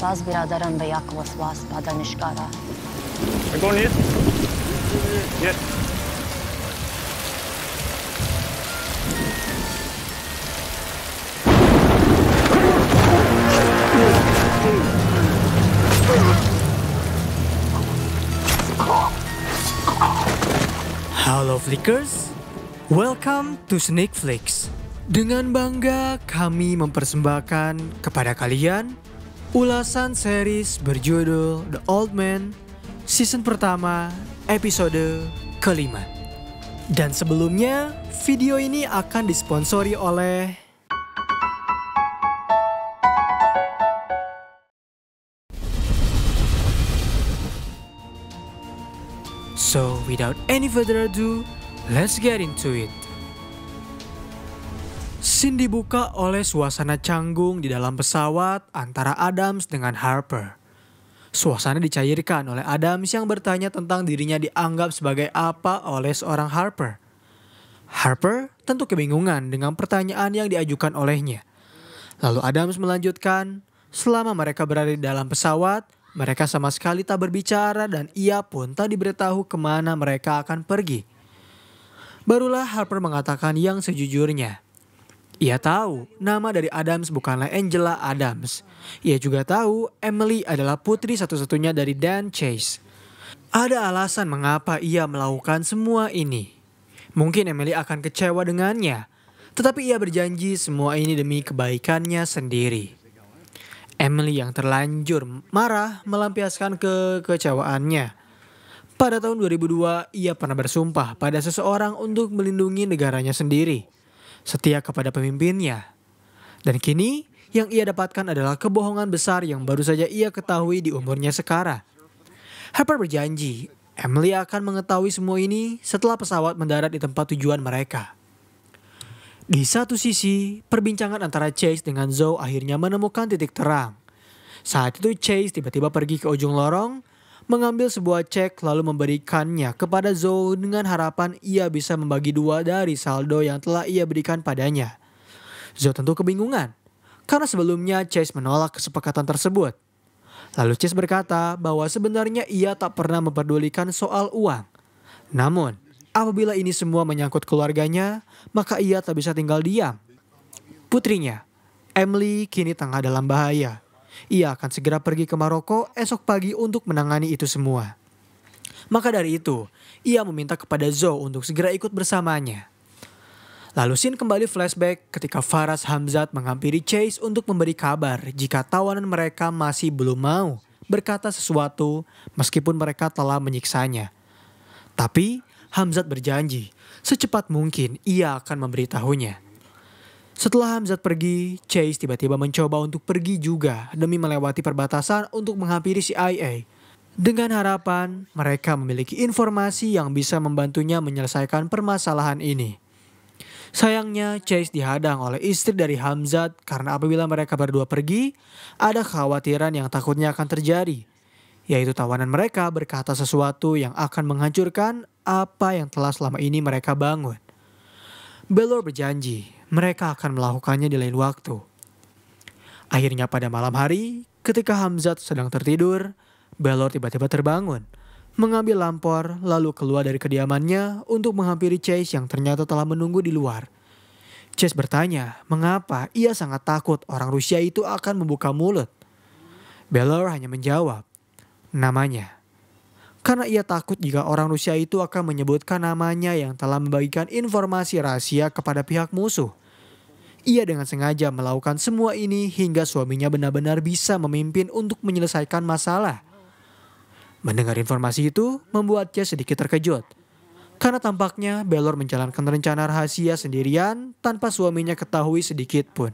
ساز برادرم به یک وسواس با دانشگاه رفت یه Halo Flickers, welcome to Snake Flicks. Dengan bangga kami mempersembahkan kepada kalian Ulasan series berjudul The Old Man, season pertama, episode kelima. Dan sebelumnya, video ini akan disponsori oleh... So, without any further ado, let's get into it. Scene dibuka oleh suasana canggung di dalam pesawat antara Adams dengan Harper. Suasana dicairkan oleh Adams yang bertanya tentang dirinya dianggap sebagai apa oleh seorang Harper. Harper tentu kebingungan dengan pertanyaan yang diajukan olehnya. Lalu Adams melanjutkan, selama mereka berada di dalam pesawat, mereka sama sekali tak berbicara dan ia pun tak diberitahu kemana mereka akan pergi. Barulah Harper mengatakan yang sejujurnya. Ia tahu nama dari Adams bukanlah Angela Adams. Ia juga tahu Emily adalah putri satu-satunya dari Dan Chase. Ada alasan mengapa ia melakukan semua ini. Mungkin Emily akan kecewa dengannya, tetapi ia berjanji semua ini demi kebaikannya sendiri. Emily yang terlanjur marah melampiaskan kekecewaannya. Pada tahun 2002, ia pernah bersumpah pada seseorang untuk melindungi negaranya sendiri setia kepada pemimpinnya. Dan kini yang ia dapatkan adalah kebohongan besar yang baru saja ia ketahui di umurnya sekarang. Harper berjanji, Emily akan mengetahui semua ini setelah pesawat mendarat di tempat tujuan mereka. Di satu sisi, perbincangan antara Chase dengan Zoe akhirnya menemukan titik terang. Saat itu Chase tiba-tiba pergi ke ujung lorong mengambil sebuah cek lalu memberikannya kepada Zhou dengan harapan ia bisa membagi dua dari saldo yang telah ia berikan padanya. Zhou tentu kebingungan karena sebelumnya Chase menolak kesepakatan tersebut. Lalu Chase berkata bahwa sebenarnya ia tak pernah memperdulikan soal uang. Namun, apabila ini semua menyangkut keluarganya, maka ia tak bisa tinggal diam. Putrinya, Emily kini tengah dalam bahaya. Ia akan segera pergi ke Maroko esok pagi untuk menangani itu semua. Maka dari itu, ia meminta kepada Zo untuk segera ikut bersamanya. Lalu Sin kembali flashback ketika Faras Hamzat menghampiri Chase untuk memberi kabar jika tawanan mereka masih belum mau berkata sesuatu meskipun mereka telah menyiksanya. Tapi Hamzat berjanji secepat mungkin ia akan memberitahunya. Setelah Hamzat pergi, Chase tiba-tiba mencoba untuk pergi juga demi melewati perbatasan untuk menghampiri CIA. Dengan harapan mereka memiliki informasi yang bisa membantunya menyelesaikan permasalahan ini. Sayangnya Chase dihadang oleh istri dari Hamzat karena apabila mereka berdua pergi, ada kekhawatiran yang takutnya akan terjadi. Yaitu tawanan mereka berkata sesuatu yang akan menghancurkan apa yang telah selama ini mereka bangun. Belor berjanji mereka akan melakukannya di lain waktu. Akhirnya pada malam hari, ketika Hamzat sedang tertidur, Belor tiba-tiba terbangun, mengambil lampor lalu keluar dari kediamannya untuk menghampiri Chase yang ternyata telah menunggu di luar. Chase bertanya mengapa ia sangat takut orang Rusia itu akan membuka mulut. Belor hanya menjawab, namanya. Karena ia takut jika orang Rusia itu akan menyebutkan namanya yang telah membagikan informasi rahasia kepada pihak musuh. Ia dengan sengaja melakukan semua ini hingga suaminya benar-benar bisa memimpin untuk menyelesaikan masalah. Mendengar informasi itu membuatnya sedikit terkejut. Karena tampaknya Belor menjalankan rencana rahasia sendirian tanpa suaminya ketahui sedikit pun.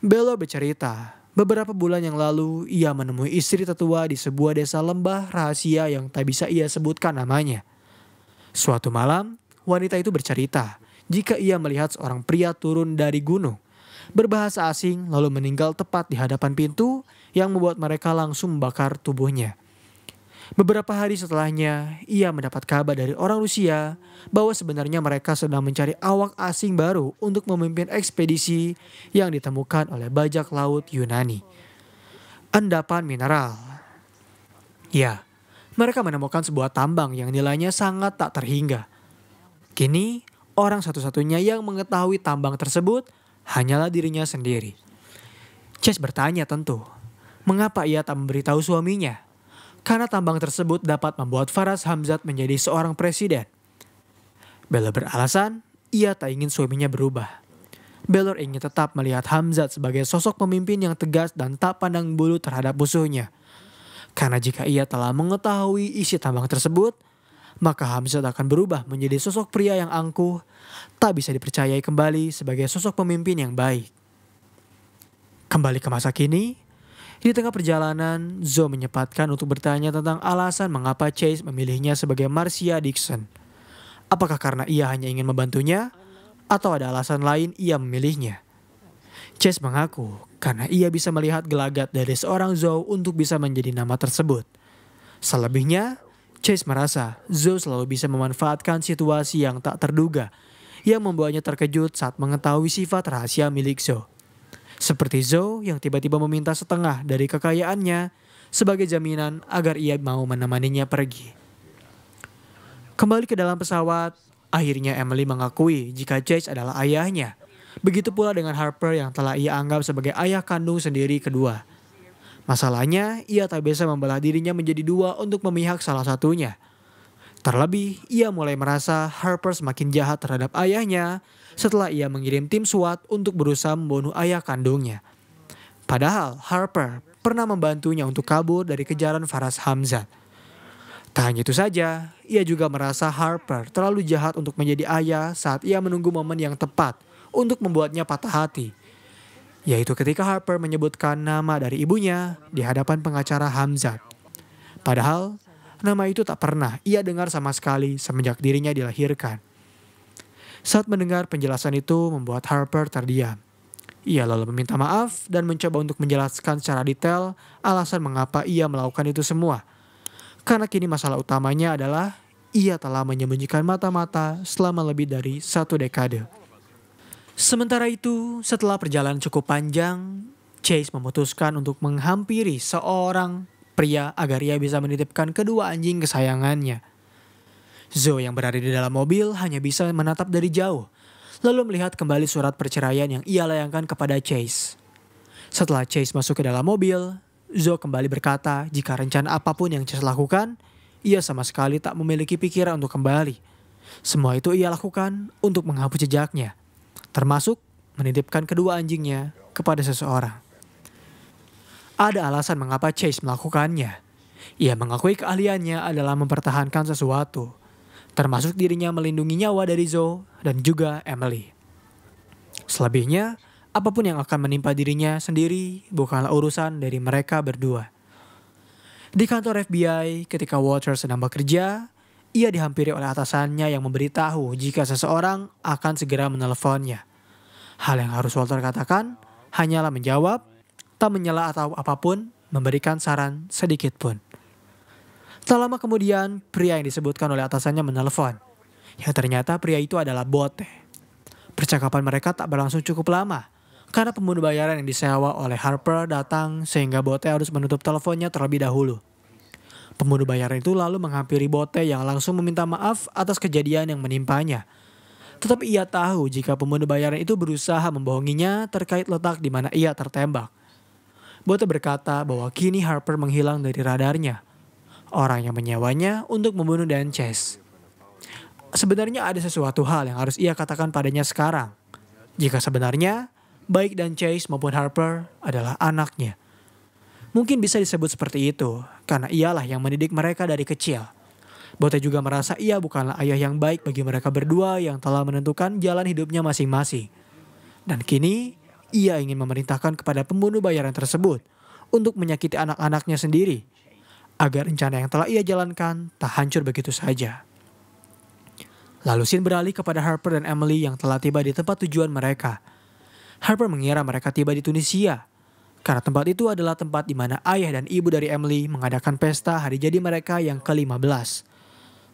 Belor bercerita, beberapa bulan yang lalu ia menemui istri tertua di sebuah desa lembah rahasia yang tak bisa ia sebutkan namanya. Suatu malam, wanita itu bercerita jika ia melihat seorang pria turun dari gunung, berbahasa asing lalu meninggal tepat di hadapan pintu yang membuat mereka langsung membakar tubuhnya. Beberapa hari setelahnya, ia mendapat kabar dari orang Rusia bahwa sebenarnya mereka sedang mencari awak asing baru untuk memimpin ekspedisi yang ditemukan oleh bajak laut Yunani. Endapan mineral. Ya, mereka menemukan sebuah tambang yang nilainya sangat tak terhingga. Kini, orang satu-satunya yang mengetahui tambang tersebut hanyalah dirinya sendiri. Chase bertanya tentu, mengapa ia tak memberitahu suaminya? Karena tambang tersebut dapat membuat Faras Hamzat menjadi seorang presiden. Bella beralasan, ia tak ingin suaminya berubah. Belor ingin tetap melihat Hamzat sebagai sosok pemimpin yang tegas dan tak pandang bulu terhadap musuhnya. Karena jika ia telah mengetahui isi tambang tersebut, maka Hamzat akan berubah menjadi sosok pria yang angkuh, tak bisa dipercayai kembali sebagai sosok pemimpin yang baik. Kembali ke masa kini, di tengah perjalanan, Zo menyempatkan untuk bertanya tentang alasan mengapa Chase memilihnya sebagai Marcia Dixon. Apakah karena ia hanya ingin membantunya, atau ada alasan lain ia memilihnya? Chase mengaku karena ia bisa melihat gelagat dari seorang Zo untuk bisa menjadi nama tersebut. Selebihnya, Chase merasa Zeus selalu bisa memanfaatkan situasi yang tak terduga yang membuatnya terkejut saat mengetahui sifat rahasia milik Zo. Seperti Zo yang tiba-tiba meminta setengah dari kekayaannya sebagai jaminan agar ia mau menemaninya pergi. Kembali ke dalam pesawat, akhirnya Emily mengakui jika Chase adalah ayahnya. Begitu pula dengan Harper yang telah ia anggap sebagai ayah kandung sendiri kedua. Masalahnya, ia tak bisa membelah dirinya menjadi dua untuk memihak salah satunya. Terlebih, ia mulai merasa Harper semakin jahat terhadap ayahnya setelah ia mengirim tim SWAT untuk berusaha membunuh ayah kandungnya. Padahal Harper pernah membantunya untuk kabur dari kejaran Faras Hamzat. Tak hanya itu saja, ia juga merasa Harper terlalu jahat untuk menjadi ayah saat ia menunggu momen yang tepat untuk membuatnya patah hati yaitu ketika Harper menyebutkan nama dari ibunya di hadapan pengacara Hamzat. Padahal, nama itu tak pernah ia dengar sama sekali semenjak dirinya dilahirkan. Saat mendengar penjelasan itu membuat Harper terdiam. Ia lalu meminta maaf dan mencoba untuk menjelaskan secara detail alasan mengapa ia melakukan itu semua. Karena kini masalah utamanya adalah ia telah menyembunyikan mata-mata selama lebih dari satu dekade. Sementara itu, setelah perjalanan cukup panjang, Chase memutuskan untuk menghampiri seorang pria agar ia bisa menitipkan kedua anjing kesayangannya. Zoe yang berada di dalam mobil hanya bisa menatap dari jauh, lalu melihat kembali surat perceraian yang ia layangkan kepada Chase. Setelah Chase masuk ke dalam mobil, Zoe kembali berkata jika rencana apapun yang Chase lakukan, ia sama sekali tak memiliki pikiran untuk kembali. Semua itu ia lakukan untuk menghapus jejaknya – termasuk menitipkan kedua anjingnya kepada seseorang. Ada alasan mengapa Chase melakukannya. Ia mengakui keahliannya adalah mempertahankan sesuatu, termasuk dirinya melindungi nyawa dari Zoe dan juga Emily. Selebihnya, apapun yang akan menimpa dirinya sendiri bukanlah urusan dari mereka berdua. Di kantor FBI, ketika Walter sedang bekerja, ia dihampiri oleh atasannya yang memberitahu jika seseorang akan segera menelponnya. Hal yang harus Walter katakan hanyalah menjawab, tak menyela atau apapun, memberikan saran sedikit pun. Tak lama kemudian, pria yang disebutkan oleh atasannya menelpon. Ya ternyata pria itu adalah Bote. Percakapan mereka tak berlangsung cukup lama, karena pembunuh bayaran yang disewa oleh Harper datang sehingga Bote harus menutup teleponnya terlebih dahulu. Pembunuh bayaran itu lalu menghampiri Bote yang langsung meminta maaf atas kejadian yang menimpanya. Tetapi ia tahu jika pembunuh bayaran itu berusaha membohonginya terkait letak di mana ia tertembak. Bote berkata bahwa kini Harper menghilang dari radarnya. Orang yang menyewanya untuk membunuh Dan Chase. Sebenarnya ada sesuatu hal yang harus ia katakan padanya sekarang. Jika sebenarnya, baik Dan Chase maupun Harper adalah anaknya. Mungkin bisa disebut seperti itu, karena ialah yang mendidik mereka dari kecil. Bote juga merasa ia bukanlah ayah yang baik bagi mereka berdua yang telah menentukan jalan hidupnya masing-masing. Dan kini, ia ingin memerintahkan kepada pembunuh bayaran tersebut untuk menyakiti anak-anaknya sendiri, agar rencana yang telah ia jalankan tak hancur begitu saja. Lalu Sin beralih kepada Harper dan Emily yang telah tiba di tempat tujuan mereka. Harper mengira mereka tiba di Tunisia, karena tempat itu adalah tempat di mana ayah dan ibu dari Emily mengadakan pesta hari jadi mereka yang ke-15.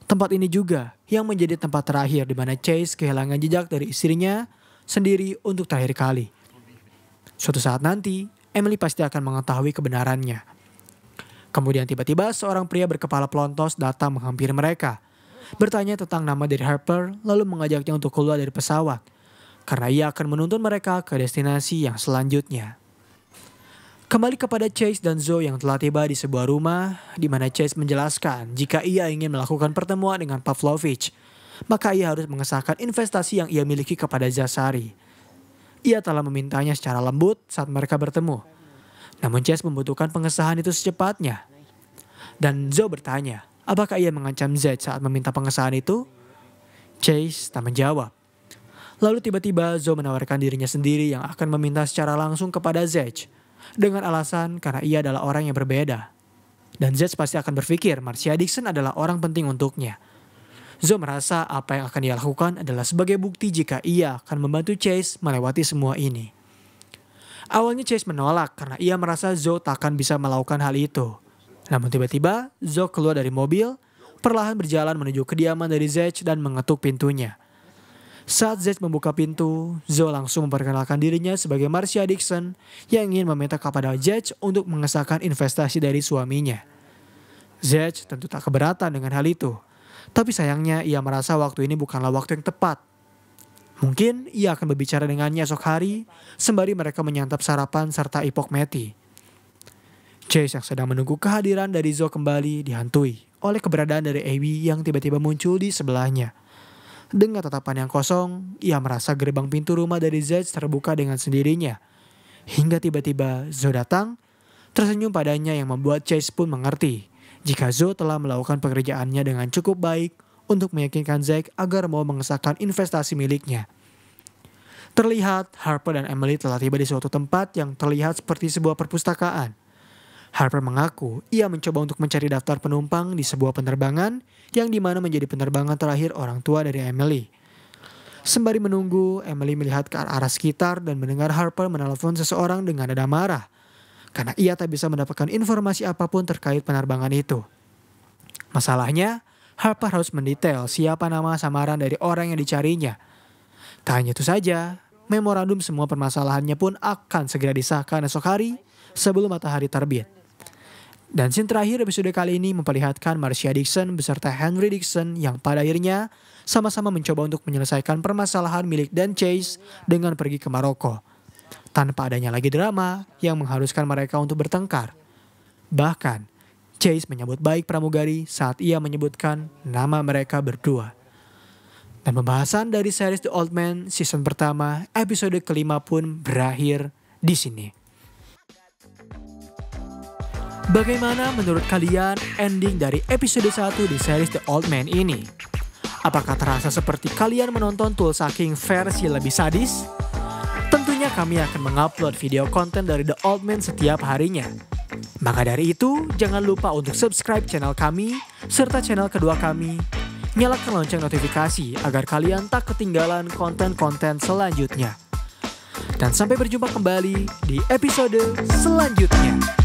Tempat ini juga yang menjadi tempat terakhir di mana Chase kehilangan jejak dari istrinya sendiri untuk terakhir kali. Suatu saat nanti, Emily pasti akan mengetahui kebenarannya. Kemudian tiba-tiba seorang pria berkepala pelontos datang menghampiri mereka. Bertanya tentang nama dari Harper lalu mengajaknya untuk keluar dari pesawat. Karena ia akan menuntun mereka ke destinasi yang selanjutnya. Kembali kepada Chase dan Zoe yang telah tiba di sebuah rumah, di mana Chase menjelaskan jika ia ingin melakukan pertemuan dengan Pavlovich, maka ia harus mengesahkan investasi yang ia miliki kepada Zasari. Ia telah memintanya secara lembut saat mereka bertemu. Namun Chase membutuhkan pengesahan itu secepatnya. Dan Zoe bertanya, apakah ia mengancam Z saat meminta pengesahan itu? Chase tak menjawab. Lalu tiba-tiba Zoe menawarkan dirinya sendiri yang akan meminta secara langsung kepada Zedge dengan alasan karena ia adalah orang yang berbeda. Dan Z pasti akan berpikir Marcia Dixon adalah orang penting untuknya. Zo merasa apa yang akan dia lakukan adalah sebagai bukti jika ia akan membantu Chase melewati semua ini. Awalnya Chase menolak karena ia merasa Zo tak akan bisa melakukan hal itu. Namun tiba-tiba, Zo keluar dari mobil, perlahan berjalan menuju kediaman dari Zed dan mengetuk pintunya. Saat Zed membuka pintu, Zoe langsung memperkenalkan dirinya sebagai Marcia Dixon yang ingin meminta kepada Zed untuk mengesahkan investasi dari suaminya. Zed tentu tak keberatan dengan hal itu, tapi sayangnya ia merasa waktu ini bukanlah waktu yang tepat. Mungkin ia akan berbicara dengannya esok hari sembari mereka menyantap sarapan serta ipok meti. Chase yang sedang menunggu kehadiran dari Zoe kembali dihantui oleh keberadaan dari Ewi yang tiba-tiba muncul di sebelahnya. Dengan tatapan yang kosong, ia merasa gerbang pintu rumah dari Zed terbuka dengan sendirinya. Hingga tiba-tiba Zo datang, tersenyum padanya yang membuat Chase pun mengerti jika Zo telah melakukan pekerjaannya dengan cukup baik untuk meyakinkan Zack agar mau mengesahkan investasi miliknya. Terlihat Harper dan Emily telah tiba di suatu tempat yang terlihat seperti sebuah perpustakaan. Harper mengaku ia mencoba untuk mencari daftar penumpang di sebuah penerbangan yang dimana menjadi penerbangan terakhir orang tua dari Emily. Sembari menunggu, Emily melihat ke arah sekitar dan mendengar Harper menelpon seseorang dengan nada marah karena ia tak bisa mendapatkan informasi apapun terkait penerbangan itu. Masalahnya, Harper harus mendetail siapa nama samaran dari orang yang dicarinya. Tak hanya itu saja, memorandum semua permasalahannya pun akan segera disahkan esok hari sebelum matahari terbit. Dan scene terakhir episode kali ini memperlihatkan Marcia Dixon beserta Henry Dixon yang pada akhirnya sama-sama mencoba untuk menyelesaikan permasalahan milik Dan Chase dengan pergi ke Maroko. Tanpa adanya lagi drama yang mengharuskan mereka untuk bertengkar. Bahkan, Chase menyebut baik pramugari saat ia menyebutkan nama mereka berdua. Dan pembahasan dari series The Old Man season pertama episode kelima pun berakhir di sini. Bagaimana menurut kalian ending dari episode 1 di series The Old Man ini? Apakah terasa seperti kalian menonton Tulsa King versi lebih sadis? Tentunya kami akan mengupload video konten dari The Old Man setiap harinya. Maka dari itu, jangan lupa untuk subscribe channel kami, serta channel kedua kami. Nyalakan lonceng notifikasi agar kalian tak ketinggalan konten-konten selanjutnya. Dan sampai berjumpa kembali di episode selanjutnya.